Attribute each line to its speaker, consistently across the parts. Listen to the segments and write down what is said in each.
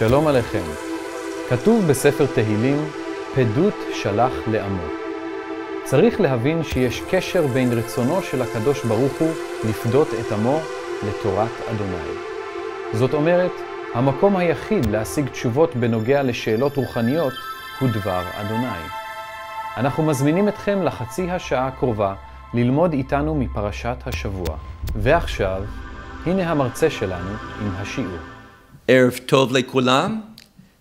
Speaker 1: שלום עליכם. כתוב בספר תהילים, פדות שלח לעמו. צריך להבין שיש קשר בין רצונו של הקדוש ברוך הוא לפדות את עמו לתורת אדוני. זאת אומרת, המקום היחיד להשיג תשובות בנוגע לשאלות רוחניות הוא דבר אדוני. אנחנו מזמינים אתכם לחצי השעה הקרובה ללמוד איתנו מפרשת השבוע. ועכשיו, הנה המרצה שלנו עם השיעור. Erev Tov Lekulam,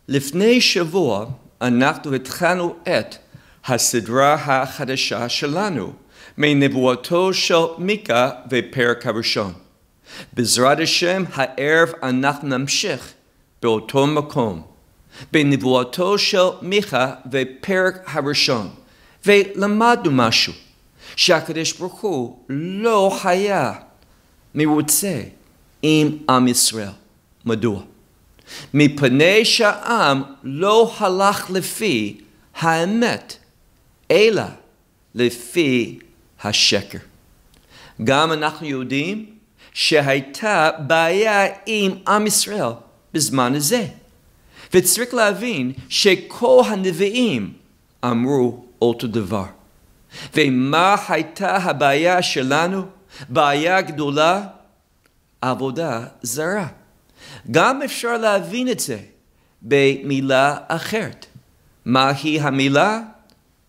Speaker 1: Lifnei Shavua, Anachdu Etchanu Et, Hasidra HaChadasha Shalanu, Meinevuato Shel Mika VePer Kavushon. Bezrat Hashem HaErev Anach Namshich, Beoto Makom, Beinevuato Shel Mika VePer Kavushon, VeLamadu Mashu, Shakadosh Baruch Hu Lo Haya, Mi Im Am Yisrael, Madua. מפני שהעם לא הלך לפי האמת, אלא לפי השקר. גם אנחנו יודעים שהייתה בעיה עם עם ישראל בזמן הזה. וצריך להבין שכל הנביאים אמרו אותו דבר. ומה הייתה הבעיה שלנו? בעיה גדולה, עבודה זרה. גם אפשר להבין את זה במילה אחרת. מהי המילה?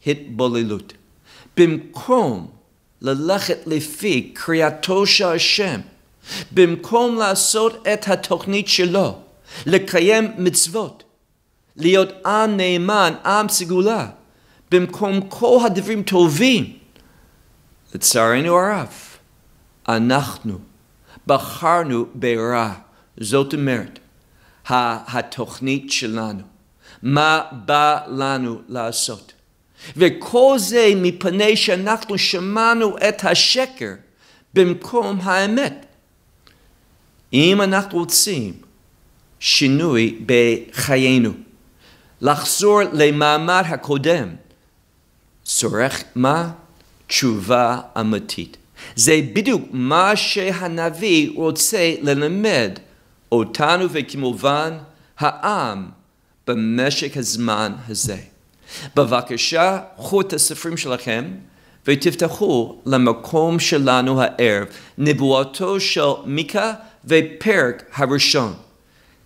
Speaker 1: התבוללות. במקום ללכת לפי קריאתו של השם, במקום לעשות את התוכנית שלו, לקיים מצוות, להיות עם נאמן, עם סגולה, במקום כל הדברים טובים, לצערנו הרב, אנחנו בחרנו ברע. זאת אומרת, התוכנית שלנו, מה בא לנו לעשות. וכל זה מפני שאנחנו שמענו את השקר במקום האמת. אם אנחנו רוצים שינוי בחיינו, לחזור למעמד הקודם, צורך מה? תשובה אמיתית. זה בדיוק מה שהנביא רוצה ללמד אותנו וכמובן העם במשק הזמן הזה. בבקשה, קחו את הספרים שלכם ותפתחו למקום שלנו הערב, נבואתו של מיקה ופרק הראשון.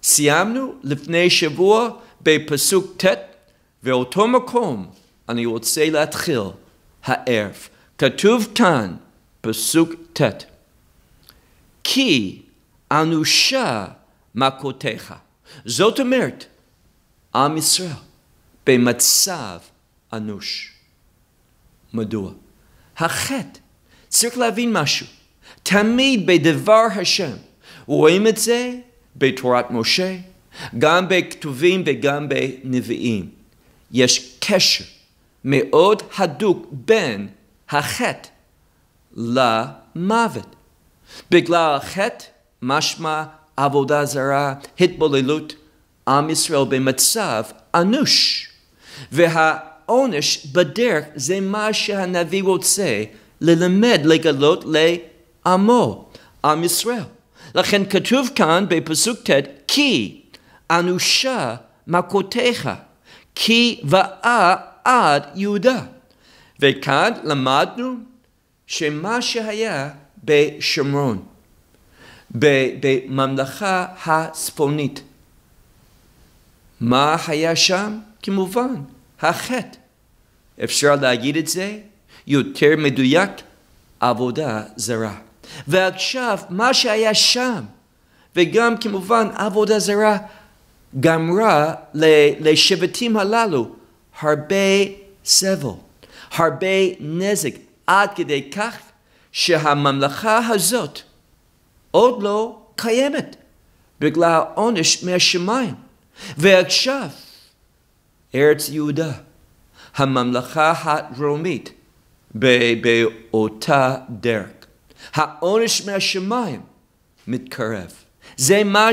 Speaker 1: סיימנו לפני שבוע בפסוק ט', ואותו מקום אני רוצה להתחיל הערב. כתוב כאן, פסוק ט', כי אנושה מכותיך. זאת אומרת, עם ישראל במצב אנוש. מדוע? החטא, צריך להבין משהו. תמיד בדבר השם, רואים את זה בתורת משה, גם בכתובים וגם בנביאים. יש קשר מאוד הדוק בין החטא למוות. בגלל החטא משמע עבודה זרה, התבוללות, עם ישראל במצב אנוש. והעונש בדרך זה מה שהנביא רוצה ללמד, לגלות לעמו, עם ישראל. לכן כתוב כאן בפסוק ט' כי אנושה מכותיך, כי באה עד יהודה. וכאן למדנו שמה שהיה בשומרון בממלכה הצפונית. מה היה שם? כמובן, החטא. אפשר להגיד את זה יותר מדויק, עבודה זרה. ועכשיו, מה שהיה שם, וגם כמובן עבודה זרה, גמרה לשבטים הללו הרבה סבל, הרבה נזק, עד כדי כך שהממלכה הזאת עוד לא קיימת, בגלל העונש מהשמיים. ועכשיו, ארץ יהודה, הממלכה הדרומית, באותה דרך. העונש מהשמיים מתקרב. זה מה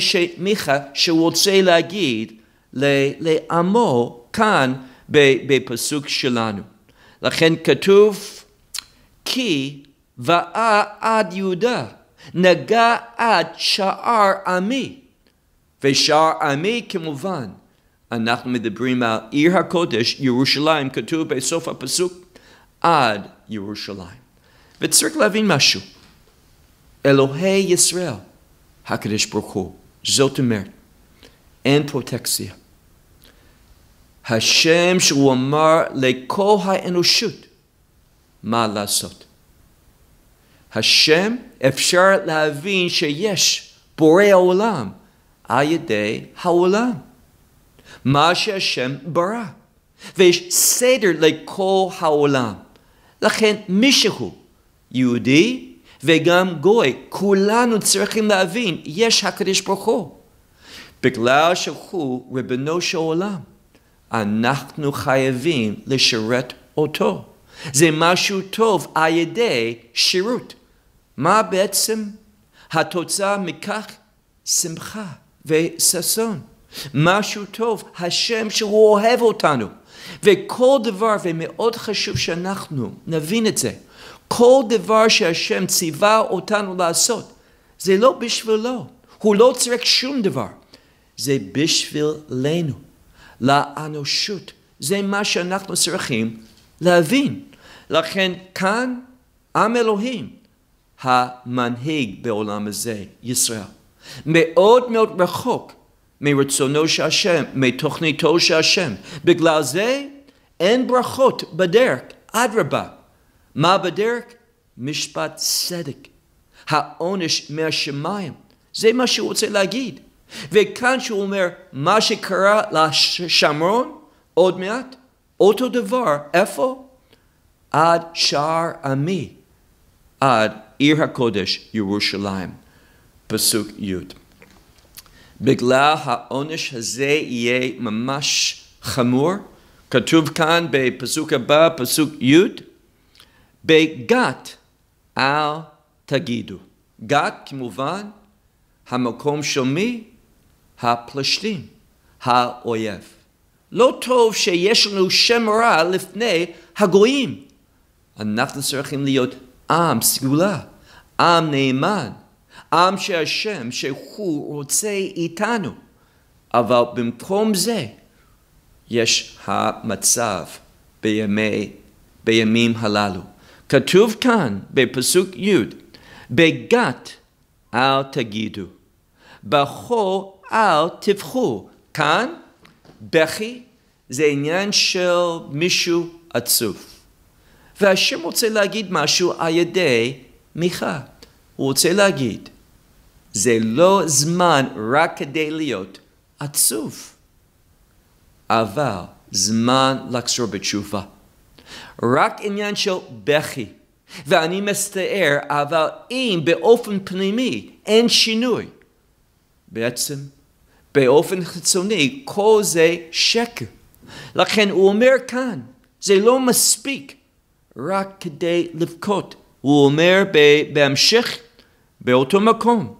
Speaker 1: שמיכה, שהוא רוצה להגיד לעמו כאן בפסוק שלנו. לכן כתוב כי ואה עד יהודה נגע עד שער עמי. ושער עמי כמובן, אנחנו מדברים על עיר הקודש, ירושלים, כתוב בסוף הפסוק, עד ירושלים. וצריך להבין משהו. אלוהי ישראל, הקדוש ברוך הוא, זאת אומרת, אין פרוטקציה. השם שהוא אמר לכל האנושות מה לעשות. השם, אפשר להבין שיש בורא עולם על ידי העולם. מה שהשם ברא. ויש סדר לכל העולם. לכן מישהו, יהודי וגם גוי, כולנו צריכים להבין, יש הקדוש ברוך הוא. בגלל שהוא רבנו של עולם, אנחנו חייבים לשרת אותו. זה משהו טוב על ידי שירות. מה בעצם התוצאה מכך? שמחה וששון. משהו טוב, השם שהוא אוהב אותנו. וכל דבר, ומאוד חשוב שאנחנו נבין את זה, כל דבר שהשם ציווה אותנו לעשות, זה לא בשבילו, הוא לא צריך שום דבר, זה בשבילנו, לאנושות. זה מה שאנחנו צריכים להבין. לכן כאן עם אלוהים המנהיג בעולם הזה, ישראל. מאוד מאוד רחוק מרצונו של השם, מתוכניתו של השם. בגלל זה אין ברכות בדרך, אדרבה. מה בדרך? משפט צדק. העונש מהשמיים. זה מה שהוא רוצה להגיד. וכאן שהוא אומר, מה שקרה לשמרון, עוד מעט, אותו דבר, איפה? עד שער עמי, עד עיר הקודש ירושלים. פסוק י'. בגלל העונש הזה יהיה ממש חמור, כתוב כאן בפסוק הבא, פסוק י', בגת אל תגידו. גת כמובן המקום של מי? הפלשתים, האויב. לא טוב שיש לנו שם רע לפני הגויים. אנחנו צריכים להיות עם סגולה, עם נאמן, עם שהשם, שהוא רוצה איתנו. אבל במקום זה, יש המצב בימי, בימים הללו. כתוב כאן בפסוק י' בגת אל תגידו, בכור אל תבכו. כאן בכי זה עניין של מישהו עצוב. והשם רוצה להגיד משהו על ידי מיכה. הוא רוצה להגיד, זה לא זמן רק כדי להיות עצוב, אבל זמן לחזור בתשובה. רק עניין של בכי. ואני מסתער, אבל אם באופן פנימי אין שינוי, בעצם באופן חיצוני כל זה שקר. לכן הוא אומר כאן, זה לא מספיק רק כדי לבכות. הוא אומר בהמשך, באותו מקום,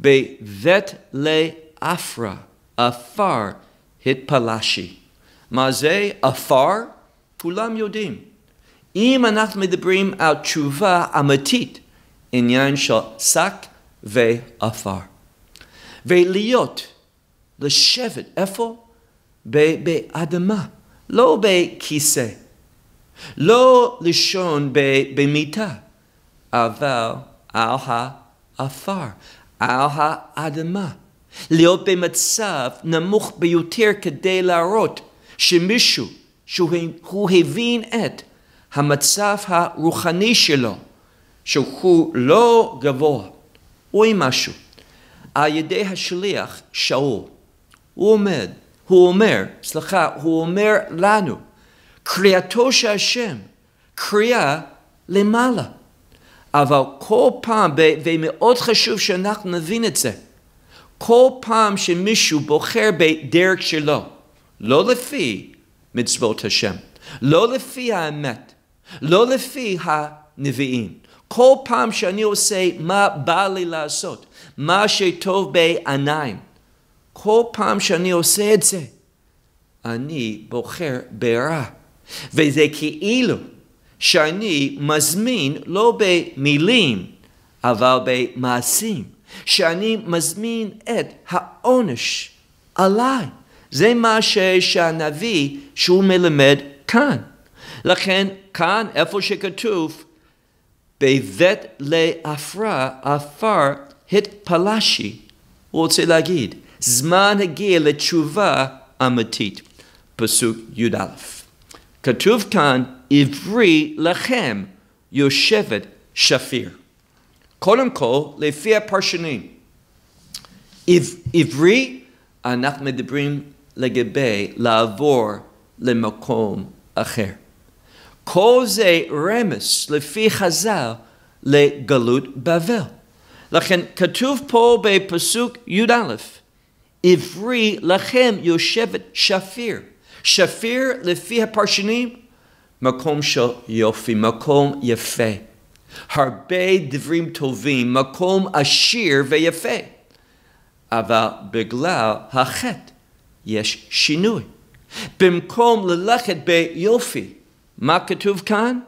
Speaker 1: בבית לאפרה, עפר התפלשי. מה זה עפר? כולם יודעים. אם אנחנו מדברים על תשובה אמיתית, עניין של שק ועפר. ולהיות, לשבת, איפה? באדמה, לא בכיסא. לא לישון במיטה, אבל על האפר, על האדמה. להיות במצב נמוך ביותר כדי להראות שמישהו שהוא הבין את המצב הרוחני שלו, שהוא לא גבוה, הוא עם משהו. על ידי השליח שאול, הוא עומד, הוא אומר, סליחה, הוא אומר לנו, קריאתו של השם, קריאה למעלה. אבל כל פעם, ומאוד חשוב שאנחנו נבין את זה, כל פעם שמישהו בוחר בדרך שלו, לא לפי מצוות השם, לא לפי האמת, לא לפי הנביאים, כל פעם שאני עושה מה בא לי לעשות, מה שטוב בעיניים, כל פעם שאני עושה את זה, אני בוחר ברע. וזה כאילו שאני מזמין לא במילים, אבל במעשים, שאני מזמין את העונש עליי. זה מה ש... שהנביא שהוא מלמד כאן. לכן כאן, איפה שכתוב, בבית לעפרה עפר התפלשי, הוא רוצה להגיד, זמן הגיע לתשובה אמיתית. פסוק י"א. Katuv kan ivri lechem yoshevet shafir. Kolam kol lefia parshanim. If ivri anach medibrim legebe lavor lemakom acher. Koze remes lefi chazal legalut bavel. Lachen katuv po be pasuk yudalef. Ivri lechem yoshevet shafir. שפיר, לפי הפרשנים, מקום של יופי, מקום יפה. הרבה דברים טובים, מקום עשיר ויפה. אבל בגלל החטא יש שינוי. במקום ללכת ביופי, מה כתוב כאן?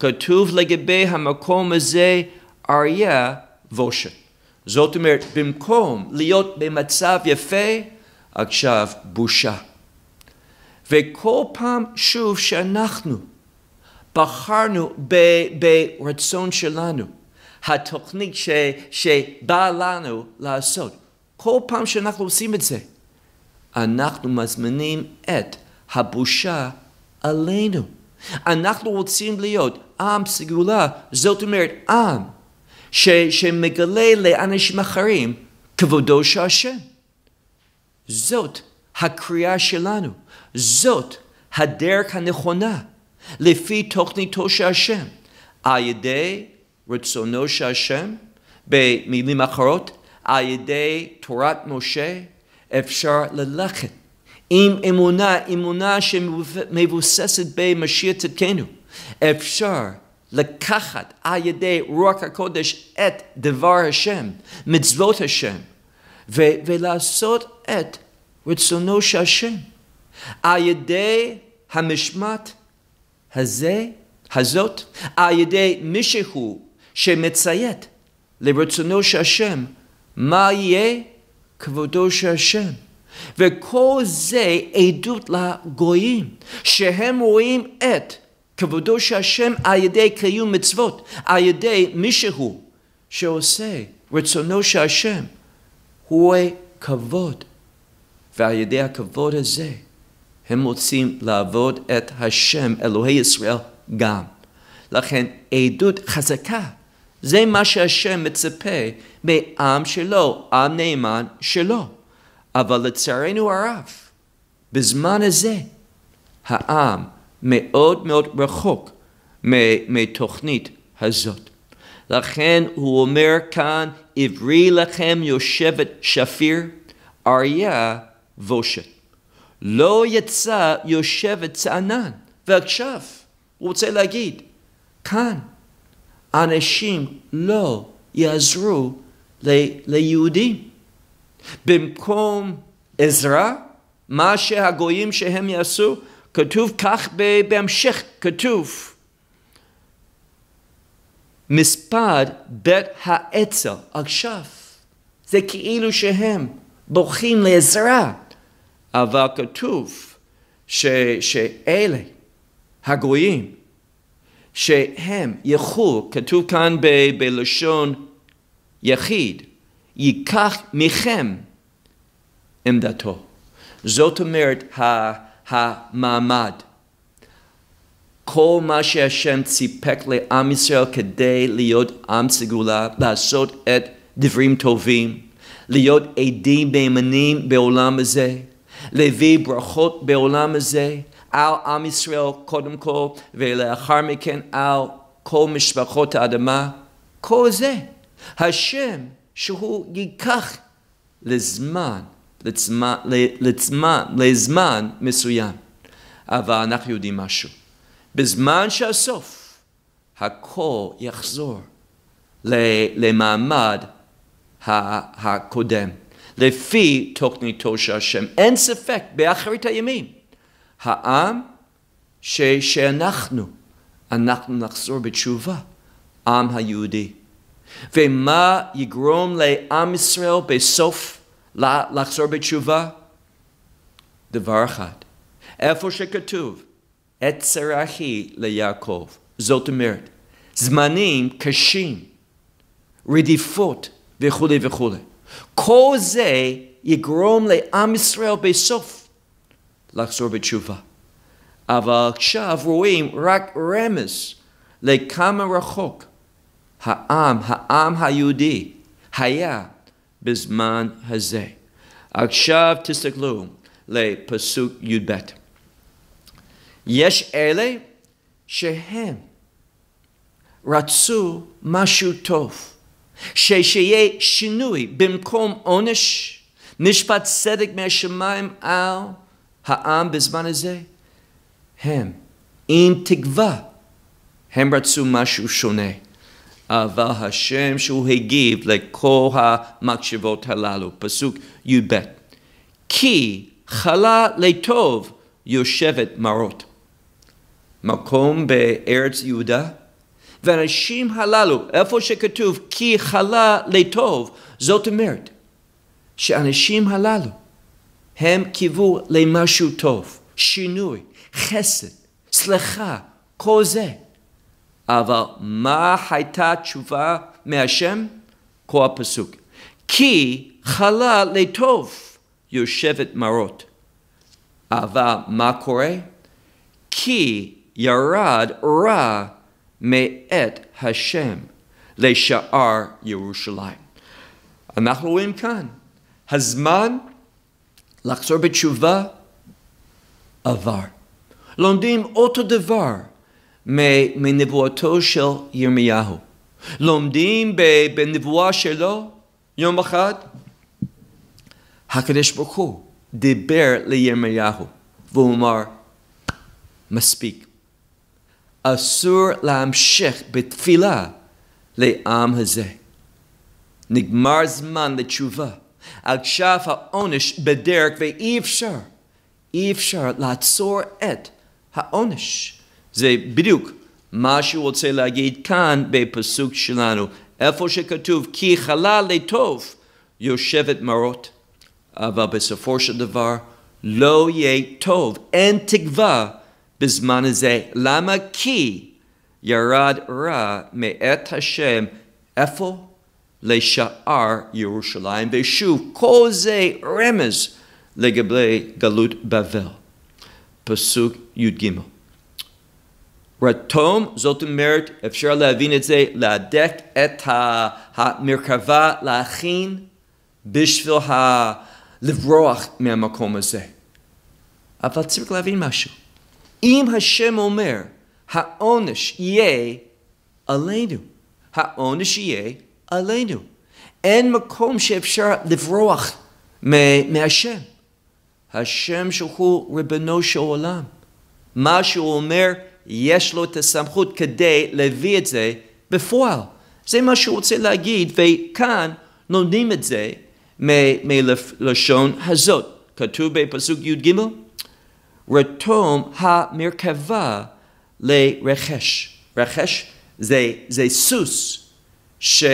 Speaker 1: כתוב לגבי המקום הזה אריה בושת. זאת אומרת, במקום להיות במצב יפה, עכשיו בושה. וכל פעם שוב שאנחנו בחרנו ב, ברצון שלנו, התוכנית ש, שבא לנו לעשות, כל פעם שאנחנו עושים את זה, אנחנו מזמינים את הבושה עלינו. אנחנו רוצים להיות עם סגולה, זאת אומרת עם ש, שמגלה לאנשים אחרים כבודו של השם. זאת הקריאה שלנו. זאת הדרך הנכונה, לפי תוכניתו של השם, על ידי רצונו של השם, במילים אחרות, על ידי תורת משה, אפשר ללכת עם אמונה, אמונה שמבוססת במשיח צדקנו. אפשר לקחת על ידי רוח הקודש את דבר השם, מצוות השם, ו- ולעשות את רצונו של השם. על ידי המשמט הזה, הזאת, על ידי מישהו שמציית לרצונו של השם, מה יהיה כבודו של השם. וכל זה עדות לגויים, שהם רואים את כבודו של השם על ידי קיום מצוות, על ידי מישהו שעושה רצונו של השם, הוא כבוד ועל ידי הכבוד הזה הם רוצים לעבוד את השם, אלוהי ישראל, גם. לכן עדות חזקה, זה מה שהשם מצפה מעם שלו, עם נאמן שלו. אבל לצערנו הרב, בזמן הזה, העם מאוד מאוד רחוק מתוכנית הזאת. לכן הוא אומר כאן, עברי לכם יושבת שפיר, אריה בושת. לא יצא יושבת צענן. ועכשיו הוא רוצה להגיד, כאן אנשים לא יעזרו ל- ליהודים. במקום עזרה, מה שהגויים שהם יעשו, כתוב כך בהמשך, כתוב מספד בית האצל, עכשיו זה כאילו שהם בוכים לעזרה אבל כתוב ש, שאלה הגויים שהם ילכו, כתוב כאן ב, בלשון יחיד, ייקח מכם עמדתו. זאת אומרת המעמד. כל מה שהשם ציפק לעם ישראל כדי להיות עם סגולה, לעשות את דברים טובים, להיות עדים נאמנים בעולם הזה, להביא ברכות בעולם הזה, על עם ישראל קודם כל, ולאחר מכן על כל משפחות האדמה. כל זה, השם שהוא ייקח לזמן, לזמן, לזמן, לזמן מסוים. אבל אנחנו יודעים משהו. בזמן שהסוף, הכל יחזור למעמד הקודם. לפי תוכניתו של השם. אין ספק, באחרית הימים, העם ש, שאנחנו, אנחנו נחזור בתשובה, עם היהודי. ומה יגרום לעם ישראל בסוף לחזור בתשובה? דבר אחד, איפה שכתוב, את צרחי ליעקב. זאת אומרת, זמנים קשים, רדיפות וכולי וכולי. כל זה יגרום לעם ישראל בסוף לחזור בתשובה. אבל עכשיו רואים רק רמז לכמה רחוק העם, העם היהודי, היה בזמן הזה. עכשיו תסתכלו לפסוק י"ב. יש אלה שהם רצו משהו טוב. ששיהיה שינוי במקום עונש, משפט צדק מהשמיים על העם בזמן הזה, הם עם תקווה, הם רצו משהו שונה. אבל השם שהוא הגיב לכל המקשבות הללו, פסוק י"ב. כי חלה לטוב יושבת מרות. מקום בארץ יהודה והאנשים הללו, איפה שכתוב כי חלה לטוב, זאת אומרת שאנשים הללו הם קיוו למשהו טוב, שינוי, חסד, סליחה, כל זה. אבל מה הייתה התשובה מהשם? כל הפסוק. כי חלה לטוב יושבת מרות. אבל מה קורה? כי ירד רע מאת השם לשער ירושלים. אנחנו רואים כאן, הזמן לחזור בתשובה עבר. לומדים אותו דבר מנבואתו של ירמיהו. לומדים בנבואה שלו יום אחד, הקדוש ברוך הוא דיבר לירמיהו והוא אמר, מספיק. אסור להמשך בתפילה לעם הזה. נגמר זמן לתשובה. עכשיו העונש בדרך ואי אפשר, אי אפשר לעצור את העונש. זה בדיוק מה שהוא רוצה להגיד כאן בפסוק שלנו. איפה שכתוב כי חלה לטוב יושבת מרות. אבל בסופו של דבר לא יהיה טוב, אין תקווה בזמן הזה. למה? כי ירד רע מאת השם, איפה? לשער ירושלים. ושוב, כל זה רמז לגבי גלות בבל. פסוק י"ג. רתום, זאת אומרת, אפשר להבין את זה, להדק את המרכבה, להכין בשביל ה... לברוח מהמקום הזה. אבל צריך להבין משהו. אם השם אומר, העונש יהיה עלינו, העונש יהיה עלינו. אין מקום שאפשר לברוח מהשם. השם שהוא ריבונו של עולם. מה שהוא אומר, יש לו את הסמכות כדי להביא את זה בפועל. זה מה שהוא רוצה להגיד, וכאן לומדים את זה מלשון הזאת. כתוב בפסוק י"ג רתום המרכבה לרכש. רכש זה, זה סוס ש,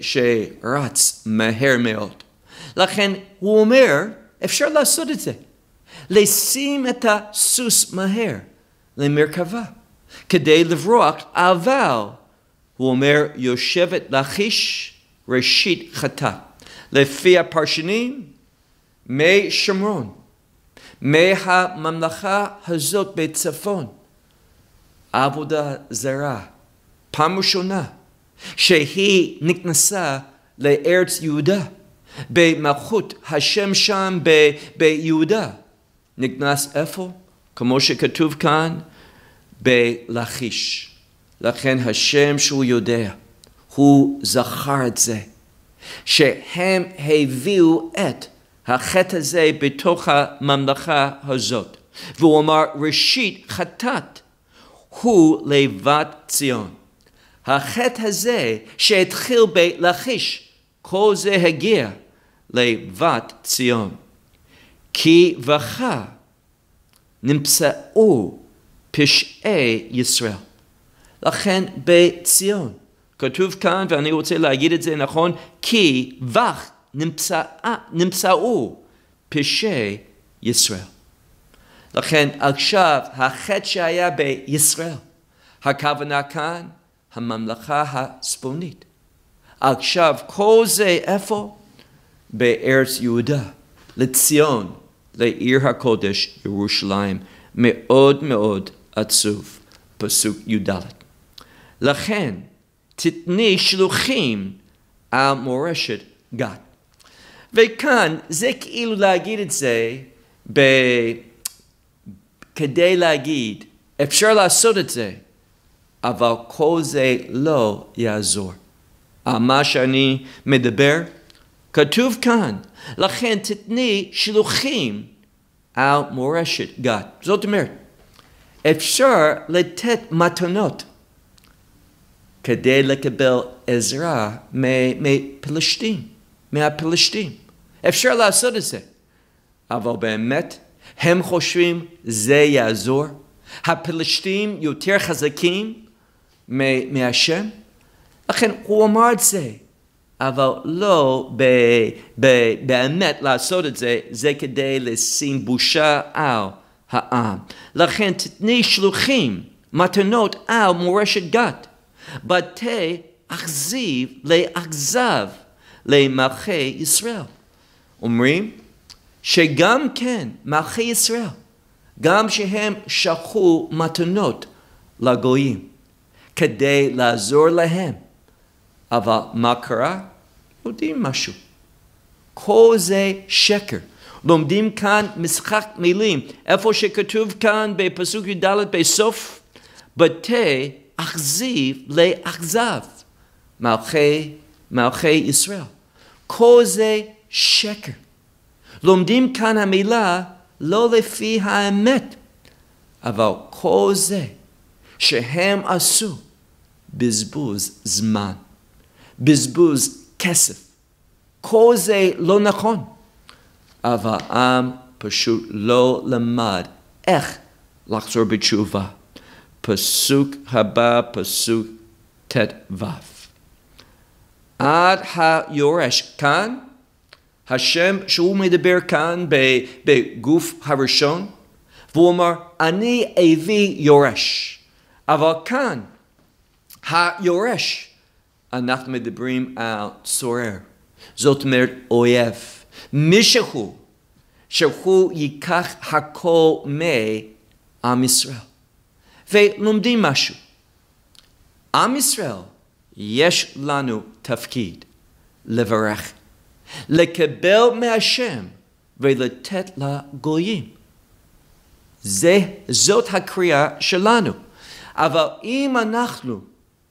Speaker 1: שרץ מהר מאוד. לכן הוא אומר, אפשר לעשות את זה. לשים את הסוס מהר למרכבה כדי לברוח, אבל הוא אומר, יושבת להחיש ראשית חטא. לפי הפרשנים, מי שמרון. מהממלכה הזאת בצפון, עבודה זרה, פעם ראשונה שהיא נכנסה לארץ יהודה, במלכות השם שם ב- ביהודה, נכנס איפה? כמו שכתוב כאן, בלכיש. לכן השם שהוא יודע, הוא זכר את זה, שהם הביאו את החטא הזה בתוך הממלכה הזאת. והוא אמר, ראשית חטאת הוא לבת ציון. החטא הזה שהתחיל בלכיש, כל זה הגיע לבת ציון. כי בך נמצאו פשעי ישראל. לכן בציון. כתוב כאן, ואני רוצה להגיד את זה נכון, כי בך אה, נמצאו פשעי ישראל. לכן עכשיו החטא שהיה בישראל, הכוונה כאן הממלכה הצפונית. עכשיו כל זה איפה? בארץ יהודה, לציון, לעיר הקודש ירושלים. מאוד מאוד עצוב, פסוק י"ד. לכן תתני שלוחים על מורשת גת. וכאן זה כאילו להגיד את זה ב... כדי להגיד, אפשר לעשות את זה, אבל כל זה לא יעזור. על מה שאני מדבר, כתוב כאן, לכן תתני שילוחים על מורשת גת. זאת אומרת, אפשר לתת מתנות כדי לקבל עזרה מפלשתים, מהפלשתים. אפשר לעשות את זה. אבל באמת, הם חושבים זה יעזור? הפלשתים יותר חזקים מהשם? לכן הוא אמר את זה, אבל לא ב, ב, באמת לעשות את זה, זה כדי לשים בושה על העם. לכן תתני שלוחים, מתנות על מורשת גת. בתי אכזיב לאכזב למלכי ישראל. אומרים שגם כן מלכי ישראל, גם שהם שלחו מתנות לגויים כדי לעזור להם. אבל מה קרה? יודעים משהו. כל זה שקר. לומדים כאן משחק מילים. איפה שכתוב כאן בפסוק י"ד בסוף, בתי אכזיב לאכזב, מלכי, מלכי ישראל. כל זה שקר. לומדים כאן המילה לא לפי האמת, אבל כל זה שהם עשו בזבוז זמן, בזבוז כסף. כל זה לא נכון. אבל העם פשוט לא למד איך לחזור בתשובה. פסוק הבא, פסוק ט"ו. עד היורש כאן השם שהוא מדבר כאן בגוף הראשון, והוא אמר, אני אביא יורש. אבל כאן, היורש, אנחנו מדברים על צורר. זאת אומרת, אויב. מישהו שהוא ייקח הכל מעם ישראל. ולומדים משהו. עם ישראל, יש לנו תפקיד לברך לקבל מהשם ולתת לגויים. זה, זאת הקריאה שלנו. אבל אם אנחנו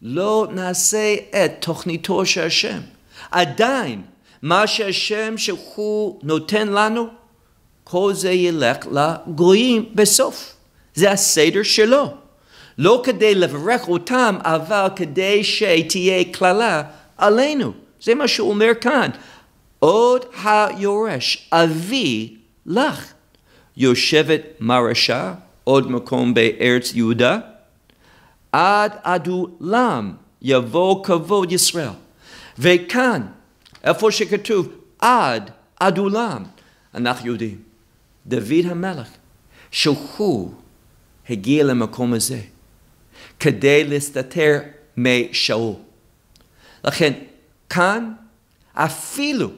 Speaker 1: לא נעשה את תוכניתו של השם, עדיין מה שהשם שהוא נותן לנו, כל זה ילך לגויים בסוף. זה הסדר שלו. לא כדי לברך אותם, אבל כדי שתהיה קללה עלינו. זה מה שהוא אומר כאן. עוד היורש, אבי לך. יושבת מרשה, עוד מקום בארץ יהודה, עד עדולם יבוא כבוד ישראל. וכאן, איפה שכתוב עד עדולם, אנחנו יודעים, דוד המלך, שהוא הגיע למקום הזה כדי להסתתר משאול. לכן, כאן אפילו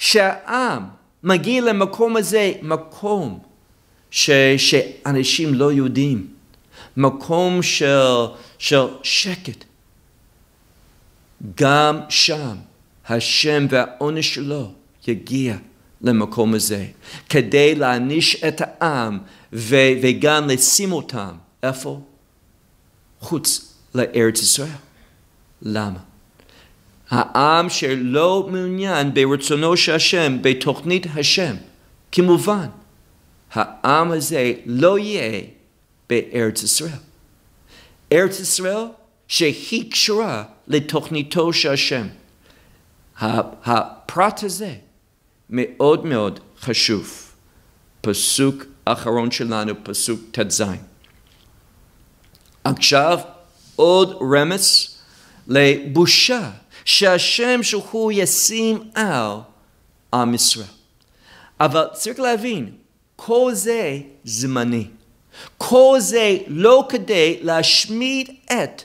Speaker 1: שהעם מגיע למקום הזה, מקום ש, שאנשים לא יודעים, מקום של, של שקט. גם שם השם והעונש שלו יגיע למקום הזה, כדי להעניש את העם ו, וגם לשים אותם, איפה? חוץ לארץ ישראל. למה? העם שלא מעוניין ברצונו של השם, בתוכנית השם, כמובן, העם הזה לא יהיה בארץ ישראל. ארץ ישראל שהיא קשורה לתוכניתו של השם. הפרט הזה מאוד מאוד חשוב. פסוק אחרון שלנו, פסוק ט"ז. עכשיו עוד רמז לבושה שהשם שהוא ישים על עם ישראל. אבל צריך להבין, כל זה זמני. כל זה לא כדי להשמיד את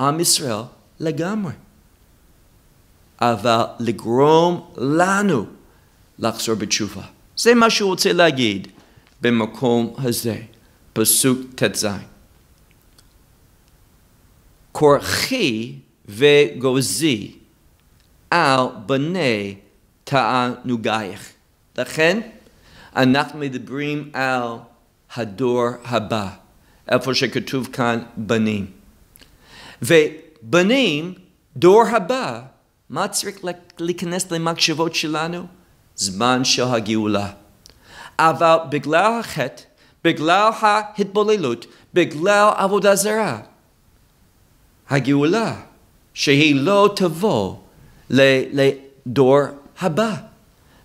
Speaker 1: עם ישראל לגמרי, אבל לגרום לנו לחזור בתשובה. זה מה שהוא רוצה להגיד במקום הזה, פסוק ט"ז. כורחי וגוזי על בני תענוגייך. לכן אנחנו מדברים על הדור הבא, איפה שכתוב כאן בנים. ובנים, דור הבא, מה צריך להיכנס למחשבות שלנו? זמן של הגאולה. אבל בגלל החטא, בגלל ההתבוללות, בגלל עבודה זרה, הגאולה שהיא לא תבוא לדור הבא.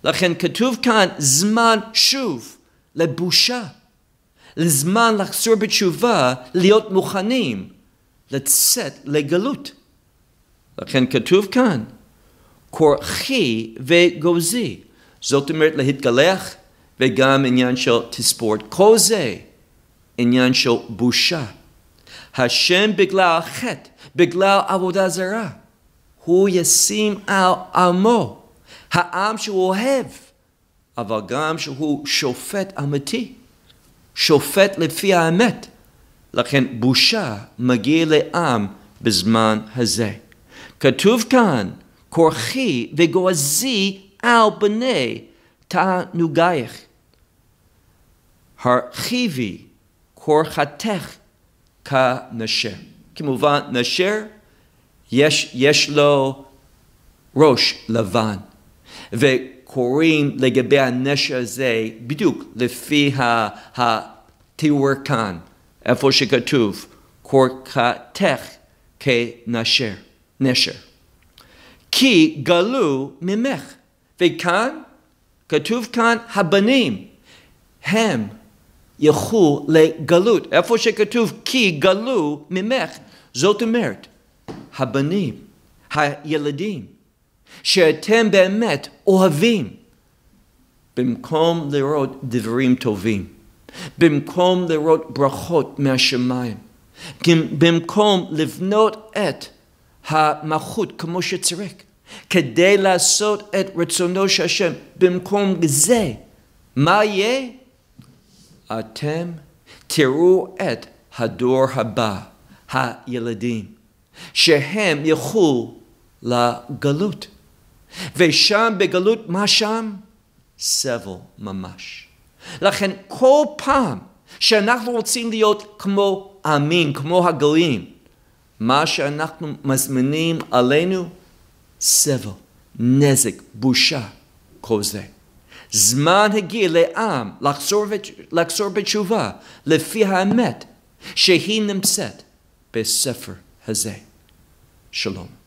Speaker 1: לכן כתוב כאן זמן שוב לבושה, זמן לחזור בתשובה, להיות מוכנים לצאת לגלות. לכן כתוב כאן, כורחי וגוזי. זאת אומרת להתגלח וגם עניין של תספורת. כל זה עניין של בושה. השם בגלל החטא בגלל עבודה זרה. הוא ישים על עמו, העם שהוא אוהב, אבל גם שהוא שופט אמיתי, שופט לפי האמת. לכן בושה מגיע לעם בזמן הזה. כתוב כאן, כורחי וגועזי על בני תענוגייך. הרחיבי כורחתך כנשים. כמובן נשר, יש, יש לו ראש לבן. וקוראים לגבי הנשר הזה בדיוק לפי התיאור כאן, איפה שכתוב, קורקתך כנשר, נשר. כי גלו ממך. וכאן, כתוב כאן, הבנים, הם ילכו לגלות. איפה שכתוב כי גלו ממך, זאת אומרת, הבנים, הילדים, שאתם באמת אוהבים, במקום לראות דברים טובים, במקום לראות ברכות מהשמיים, במקום לבנות את המלכות כמו שצריך, כדי לעשות את רצונו של השם, במקום זה, מה יהיה? אתם תראו את הדור הבא. הילדים, שהם ילכו לגלות. ושם בגלות, מה שם? סבל ממש. לכן כל פעם שאנחנו רוצים להיות כמו עמים, כמו הגויים, מה שאנחנו מזמינים עלינו, סבל, נזק, בושה, כל זה. זמן הגיע לעם לחזור, לחזור בתשובה לפי האמת שהיא נמצאת Besefer Hazeh. Shalom.